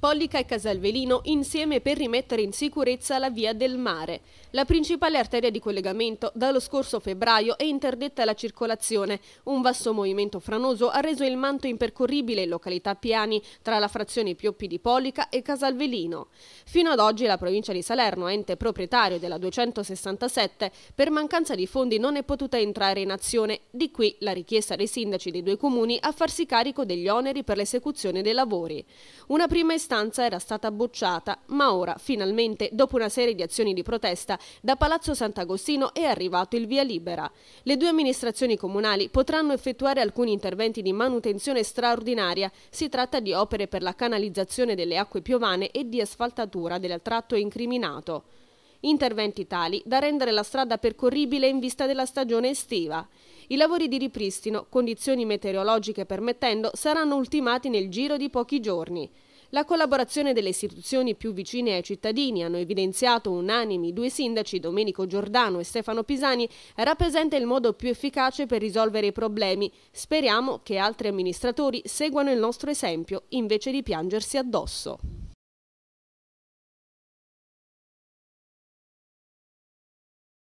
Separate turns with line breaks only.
Pollica e Casalvelino insieme per rimettere in sicurezza la via del mare. La principale arteria di collegamento dallo scorso febbraio è interdetta alla circolazione. Un vasto movimento franoso ha reso il manto impercorribile in località Piani tra la frazione Pioppi di Pollica e Casalvelino. Fino ad oggi la provincia di Salerno, ente proprietario della 267, per mancanza di fondi non è potuta entrare in azione. Di qui la richiesta dei sindaci dei due comuni a farsi carico degli oneri per l'esecuzione dei lavori. Una prima istanza era stata bocciata, ma ora, finalmente, dopo una serie di azioni di protesta, da Palazzo Sant'Agostino è arrivato il via libera. Le due amministrazioni comunali potranno effettuare alcuni interventi di manutenzione straordinaria. Si tratta di opere per la canalizzazione delle acque piovane e di asfaltatura del tratto incriminato interventi tali da rendere la strada percorribile in vista della stagione estiva. I lavori di ripristino, condizioni meteorologiche permettendo, saranno ultimati nel giro di pochi giorni. La collaborazione delle istituzioni più vicine ai cittadini, hanno evidenziato unanimi due sindaci Domenico Giordano e Stefano Pisani, rappresenta il modo più efficace per risolvere i problemi. Speriamo che altri amministratori seguano il nostro esempio invece di piangersi addosso.